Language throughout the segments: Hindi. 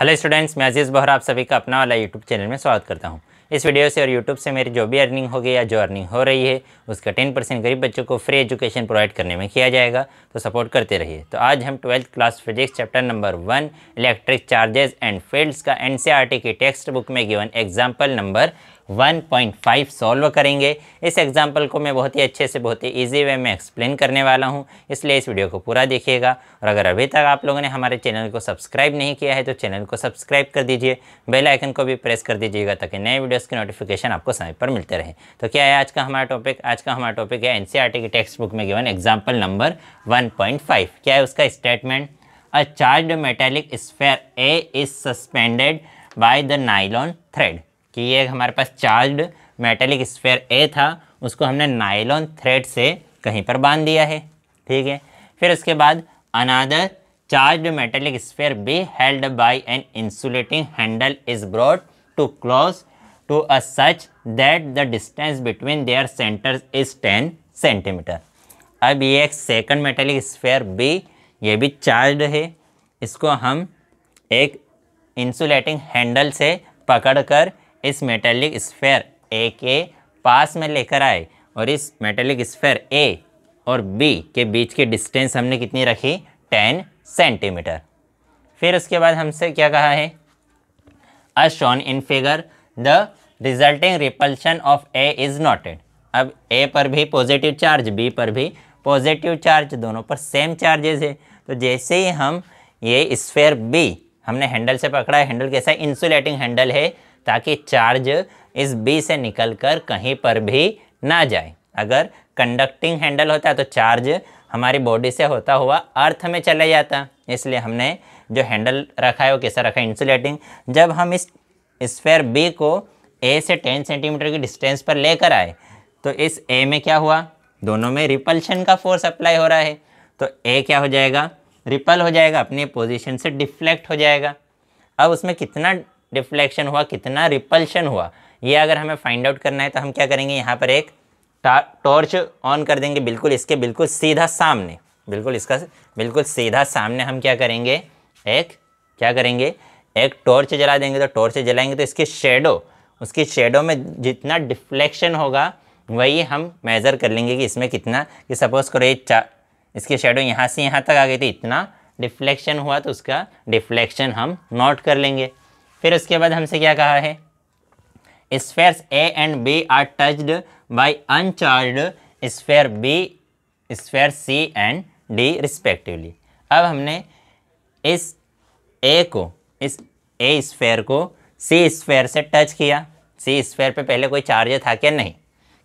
हेलो स्टूडेंट्स मैं अजीज़ बहरा आप सभी का अपना वाला यूट्यूब चैनल में स्वागत करता हूं इस वीडियो से और यूट्यूब से मेरी जो भी अर्निंग होगी या जो अर्निंग हो रही है उसका टेन परसेंट गरीब बच्चों को फ्री एजुकेशन प्रोवाइड करने में किया जाएगा तो सपोर्ट करते रहिए तो आज हम twelfth class physics chapter number one electric charges and fields का एन e की टेक्स्ट बुक में गिवन एग्जाम्पल नंबर 1.5 सॉल्व करेंगे इस एग्जाम्पल को मैं बहुत ही अच्छे से बहुत ही ईजी वे में एक्सप्लेन करने वाला हूँ इसलिए इस वीडियो को पूरा देखिएगा और अगर अभी तक आप लोगों ने हमारे चैनल को सब्सक्राइब नहीं किया है तो चैनल को सब्सक्राइब कर दीजिए बेल आइकन को भी प्रेस कर दीजिएगा ताकि नए वीडियोज़ की नोटिफिकेशन आपको समय पर मिलते रहे तो क्या है आज का हमारा टॉपिक आज का हमारा टॉपिक है एन e की टेक्स्ट बुक में गिवन एग्जाम्पल नंबर वन क्या है उसका statement a charge metallic sphere A is suspended by the nylon thread कि ये हमारे पास चार्ज्ड मेटेलिक स्फेयर ए था उसको हमने नाइलॉन थ्रेड से कहीं पर बांध दिया है ठीक है फिर उसके बाद another charged metallic sphere B held by an insulating handle is brought to close to A such that the distance between their centres is ten centimetre अब ये एक सेकंड मेटेलिक स्फेयर बी ये भी चार्ज्ड है इसको हम एक इंसुलेटिंग हैंडल से पकड़कर इस मेटेलिक स्फेयर ए के पास में लेकर आए और इस मेटेलिक स्फेयर ए और बी के बीच की डिस्टेंस हमने कितनी रखी टेन सेंटीमीटर फिर उसके बाद हमसे क्या कहा है a shown in figure the resulting repulsion of A is noted अब ए पर भी पॉजिटिव चार्ज बी पर भी पॉजिटिव चार्ज दोनों पर सेम चार्जेस है तो जैसे ही हम ये स्फेयर बी हमने हैंडल से पकड़ा है हैंडल कैसा है इंसुलेटिंग हैंडल है ताकि चार्ज इस बी से निकलकर कहीं पर भी ना जाए अगर कंडक्टिंग हैंडल होता तो चार्ज हमारी बॉडी से होता हुआ अर्थ में चले जाता इसलिए हमने जो हैंडल रखा है वो कैसा रखा है इंसुलेटिंग जब हम इस स्फेयर बी को ए से टेन सेंटीमीटर की डिस्टेंस पर लेकर आए तो इस ए में क्या हुआ दोनों में रिपल्शन का फोर्स अप्लाई हो रहा है तो ए क्या हो जाएगा रिपल हो जाएगा अपनी पोजिशन से डिफ्लेक्ट हो जाएगा अब उसमें कितना रिफ्लेक्शन हुआ कितना रिपल्शन हुआ ये अगर हमें फाइंड आउट करना है तो हम क्या करेंगे यहाँ पर एक टॉर्च ऑन कर देंगे बिल्कुल इसके बिल्कुल सीधा सामने बिल्कुल इसका बिल्कुल सीधा सामने हम क्या करेंगे एक क्या करेंगे एक टॉर्च जला देंगे तो टॉर्च जलाएंगे तो इसकी शेडो उसकी शेडो में जितना डिफ्लेक्शन होगा वही हम मेज़र कर लेंगे कि इसमें कितना कि सपोज़ करो ये चा इसकी शेडो यहाँ से यहाँ तक आ गई तो इतना डिफ्लेक्शन हुआ तो उसका डिफ्लेक्शन हम नोट कर लेंगे फिर उसके बाद हमसे क्या कहा है sphere A and B are touched by uncharged sphere B sphere C and D respectively अब हमने इस ए को इस ए स्पेयर को सी स्पेयर से टच किया सी स्पेयर पे पहले कोई चार्ज था क्या नहीं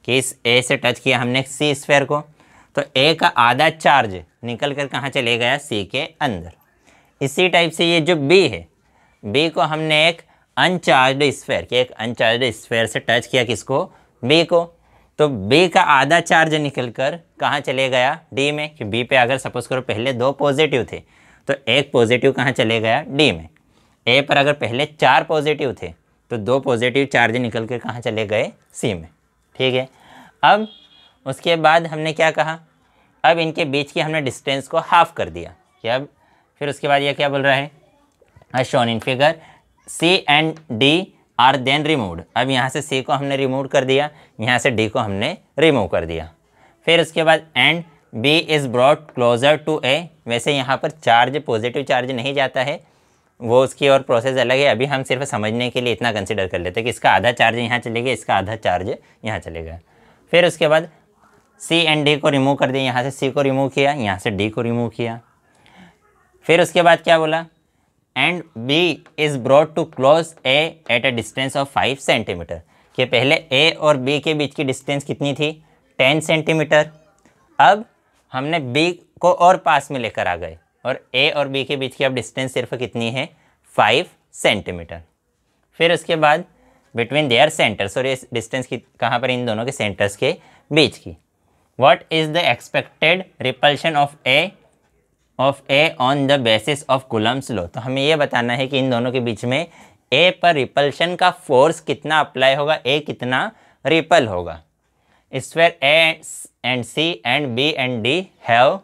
कि इस ए से टच किया हमने सी स्पेयर को तो ए का आधा चार्ज निकल कर कहाँ चले गया सी के अंदर इसी टाइप से ये जो बी है बी को हमने एक अनचार्ज स्फेयर कि एक अनचार्ज स्फेयर से टच किया किसको बी को तो बी का आधा चार्ज निकल कर कहाँ चले गया डी में कि बी पे अगर सपोज करो पहले दो पॉजिटिव थे तो एक पॉजिटिव कहाँ चले गया डी में ए पर अगर पहले चार पॉजिटिव थे तो दो पॉजिटिव चार्ज निकल कर कहाँ चले गए सी में ठीक है अब उसके बाद हमने क्या कहा अब इनके बीच की हमने डिस्टेंस को हाफ़ कर दिया कि अब फिर उसके बाद यह क्या बोल रहा है as shown in figure C and D are then removed अब यहाँ से सी को हमने रिमूव कर दिया यहाँ से डी को हमने रिमूव कर दिया फिर उसके बाद and B is brought closer to A वैसे यहाँ पर चार्ज पॉजिटिव चार्ज नहीं जाता है वो उसकी और प्रोसेस अलग है अभी हम सिर्फ समझने के लिए इतना कंसिडर कर लेते हैं कि इसका आधा चार्ज यहाँ चलेगा इसका आधा चार्ज यहाँ चलेगा फिर उसके बाद सी एंड डी को रिमूव कर दिया यहाँ से सी को रिमूव किया यहाँ से डी को रिमूव किया फिर उसके बाद क्या बोला and B is brought to close A at a distance of five centimetre कि पहले ए और बी के बीच की डिस्टेंस कितनी थी टेन सेंटीमीटर अब हमने बी को और पास में लेकर आ गए और ए और बी के बीच की अब डिस्टेंस सिर्फ कितनी है फाइव सेंटीमीटर फिर उसके बाद बिटवीन देयर सेंटर्स और ये डिस्टेंस की कहाँ पर इन दोनों के सेंटर्स के बीच की what is the expected repulsion of A of A on the basis of Coulomb's law तो हमें ये बताना है कि इन दोनों के बीच में ए पर रिपल्शन का फोर्स कितना अप्लाई होगा ए कितना रिपल होगा इस where A and C and B and D have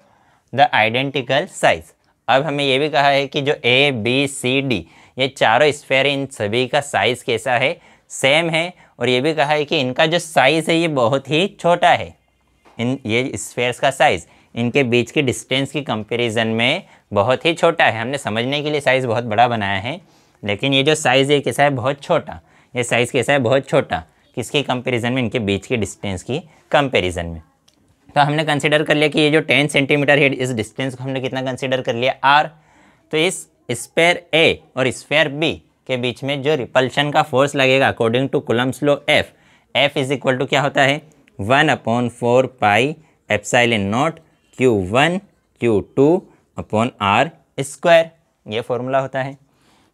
the identical size अब हमें यह भी कहा है कि जो ए बी सी डी ये चारों स्फेयर इन सभी का साइज़ कैसा है सेम है और ये भी कहा है कि इनका जो साइज़ है ये बहुत ही छोटा है इन ये स्फेयर का साइज़ इनके बीच की डिस्टेंस की कंपैरिजन में बहुत ही छोटा है हमने समझने के लिए साइज़ बहुत बड़ा बनाया है लेकिन ये जो साइज़ है कैसा है बहुत छोटा ये साइज़ कैसा है बहुत छोटा किसके कंपैरिजन में इनके बीच की डिस्टेंस की कंपैरिजन में तो हमने कंसिडर कर लिया कि ये जो टेन सेंटीमीटर है इस डिस्टेंस को हमने कितना कंसिडर कर लिया आर तो इस स्पेयर ए और स्पेयर बी के बीच में जो रिपल्शन का फोर्स लगेगा according to Coulomb's law F F is equal to क्या होता है one upon four pi in naught Q one Q two upon R square ये फॉर्मूला होता है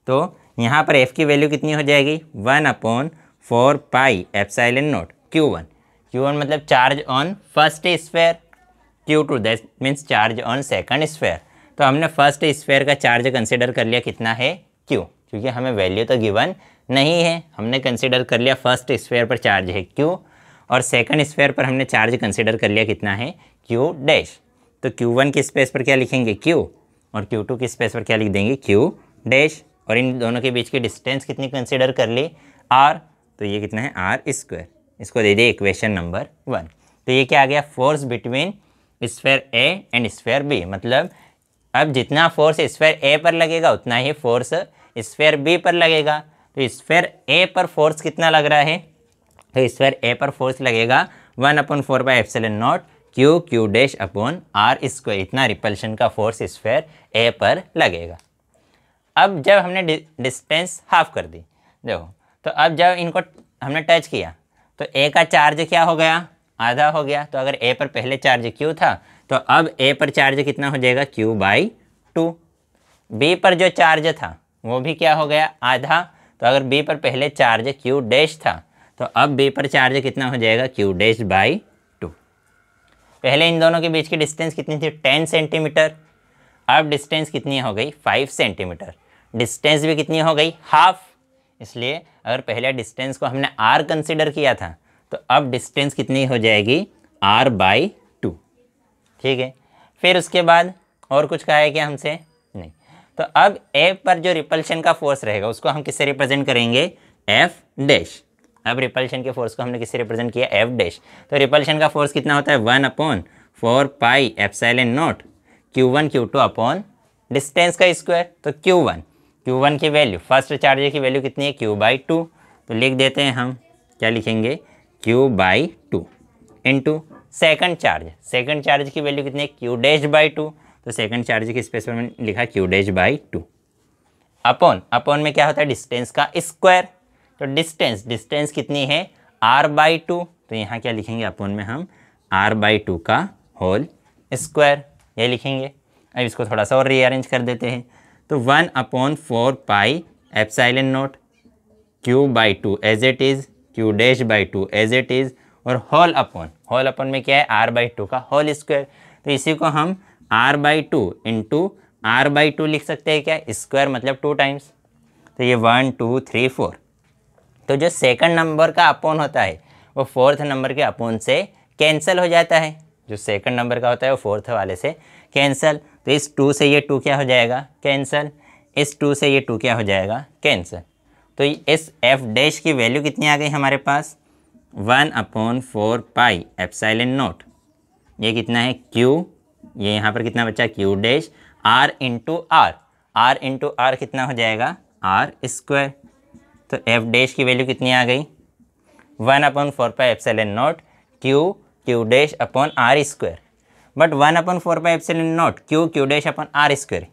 तो यहाँ पर एफ़ की वैल्यू कितनी हो जाएगी one upon four pi epsilon naught Q one Q one मतलब charge on first square Q two that means charge on second square तो हमने फर्स्ट स्क्वायर का चार्ज कंसिडर कर लिया कितना है क्यू क्योंकि हमें वैल्यू तो गिवन नहीं है हमने कंसिडर कर लिया फर्स्ट स्क्वायर पर चार्ज है क्यू और सेकंड स्क्वायर पर हमने चार्ज कंसिडर कर लिया कितना है क्यू डैश तो Q1 की स्पेस पर क्या लिखेंगे Q और Q2 की स्पेस पर क्या लिख देंगे Q डैश और इन दोनों के बीच की डिस्टेंस कितनी कंसिडर कर ली R तो ये कितना है आर स्क्वायर इसको दे दिए इक्वेशन नंबर वन तो ये क्या आ गया force between sphere A and sphere B मतलब अब जितना फोर्स स्फेयर ए पर लगेगा उतना ही फोर्स स्फेयर बी पर लगेगा तो स्फेयर ए पर फोर्स कितना लग रहा है तो स्फेयर ए पर फोर्स लगेगा one upon four pi epsilon naught Q Q dash upon R square इतना रिपल्शन का फोर्स स्क्वायर ए पर लगेगा अब जब हमने डिस्टेंस हाफ कर दी देखो तो अब जब इनको हमने टच किया तो ए का चार्ज क्या हो गया आधा हो गया तो अगर ए पर पहले चार्ज क्यू था तो अब ए पर चार्ज कितना हो जाएगा क्यू बाई टू बी पर जो चार्ज था वो भी क्या हो गया आधा तो अगर बी पर पहले चार्ज क्यू डैश था तो अब बी पर चार्ज कितना हो जाएगा क्यू डैश बाई पहले इन दोनों के बीच की डिस्टेंस कितनी थी टेन सेंटीमीटर अब डिस्टेंस कितनी हो गई फाइव सेंटीमीटर डिस्टेंस भी कितनी हो गई हाफ इसलिए अगर पहले डिस्टेंस को हमने आर कंसिडर किया था तो अब डिस्टेंस कितनी हो जाएगी आर बाई टू ठीक है फिर उसके बाद और कुछ कहा है क्या हमसे नहीं तो अब एफ पर जो रिपल्शन का फोर्स रहेगा उसको हम किससे रिप्रेजेंट करेंगे एफ डैश अब रिपल्शन के फोर्स को हमने किससे रिप्रेजेंट किया एफ डैश तो रिपल्शन का फोर्स कितना होता है one upon four pi epsilon naught Q one Q two upon distance का स्क्वायर तो क्यू वन क्यू वन की वैल्यू फर्स्ट चार्जर की वैल्यू कितनी है क्यू बाई टू तो लिख देते हैं हम क्या लिखेंगे Q by two into second charge second charge की वैल्यू कितनी है क्यू डैश बाई टू तो सेकेंड चार्ज की स्पेस पर मैंने लिखा Q dash by two upon upon में क्या होता है डिस्टेंस का स्क्वायर तो डिस्टेंस डिस्टेंस कितनी है आर बाई टू तो यहाँ क्या लिखेंगे अपन में हम आर बाई टू का होल स्क्वायर ये लिखेंगे अब इसको थोड़ा सा और रीअरेंज कर देते हैं तो one upon four pi epsilon naught Q by two as it is Q dash by two as it is और होल अपॉन होल अपॉन में क्या है आर बाई टू का होल स्क्वायर तो इसी को हम R by two into R by two लिख सकते हैं क्या स्क्वायर मतलब टू टाइम्स तो ये वन टू थ्री फोर तो जो सेकंड नंबर का अपोन होता है वो फोर्थ नंबर के अपोन से कैंसिल हो जाता है जो सेकंड नंबर का होता है वो फोर्थ वाले से कैंसिल तो इस टू से ये टू क्या हो जाएगा कैंसिल इस टू से ये टू क्या हो जाएगा कैंसिल तो इस एफ डैश की वैल्यू कितनी आ गई हमारे पास one upon four pi epsilon naught ये कितना है क्यू ये यहाँ पर कितना बचा Q dash R into R R into R कितना हो जाएगा आर स्क्वायर तो एफ डैश की वैल्यू कितनी आ गई one upon four pi epsilon naught Q Q dash upon R square but one upon four pi epsilon naught Q Q dash upon R square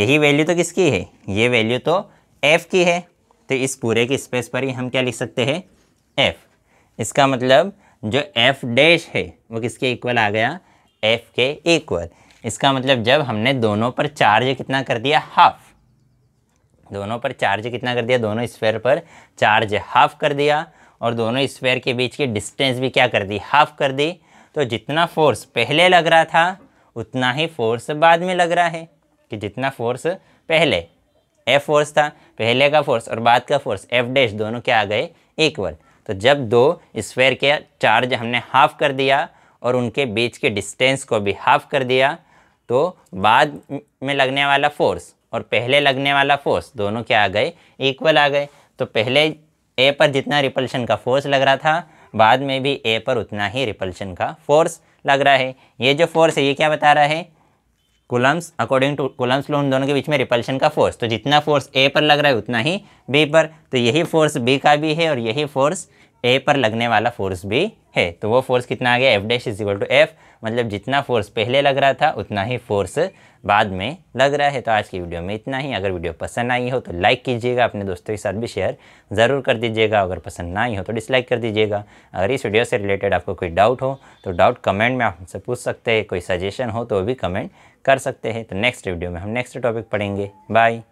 यही वैल्यू तो किसकी है ये वैल्यू तो एफ़ की है तो इस पूरे की स्पेस पर ही हम क्या लिख सकते हैं एफ़ इसका मतलब जो एफ़ डैश है वो किसके इक्वल आ गया एफ़ के इक्वल इसका मतलब जब हमने दोनों पर चार्ज कितना कर दिया हाफ दोनों पर चार्ज कितना कर दिया दोनों स्क्वायर पर चार्ज हाफ कर दिया और दोनों स्क्वायर के बीच की डिस्टेंस भी क्या कर दी हाफ कर दी तो जितना फोर्स पहले लग रहा था उतना ही फोर्स बाद में लग रहा है कि जितना फोर्स पहले एफ फोर्स था पहले का फोर्स और बाद का फोर्स एफ डैश दोनों क्या आ गए इक्वल तो जब दो स्क्वायर के चार्ज हमने हाफ कर दिया और उनके बीच के डिस्टेंस को भी हाफ कर दिया तो बाद में लगने वाला फोर्स और पहले लगने वाला फोर्स दोनों क्या आ गए इक्वल आ गए तो पहले ए पर जितना रिपल्शन का फोर्स लग रहा था बाद में भी ए पर उतना ही रिपल्शन का फोर्स लग रहा है ये जो फोर्स है ये क्या बता रहा है Coulomb's according to Coulomb's law उन दोनों के बीच में रिपल्शन का फोर्स तो जितना फोर्स ए पर लग रहा है उतना ही बी पर तो यही फोर्स बी का भी है और यही फोर्स ए पर लगने वाला फोर्स भी है तो वो फोर्स कितना आ गया F dash is equal to F मतलब जितना फोर्स पहले लग रहा था उतना ही फोर्स बाद में लग रहा है तो आज की वीडियो में इतना ही अगर वीडियो पसंद आई हो तो लाइक कीजिएगा अपने दोस्तों के साथ भी शेयर ज़रूर कर दीजिएगा अगर पसंद ना आई हो तो डिसलाइक कर दीजिएगा अगर इस वीडियो से रिलेटेड आपको कोई डाउट हो तो डाउट कमेंट में आप हमसे पूछ सकते हैं कोई सजेशन हो तो वो भी कमेंट कर सकते हैं तो नेक्स्ट वीडियो में हम नेक्स्ट टॉपिक पढ़ेंगे बाय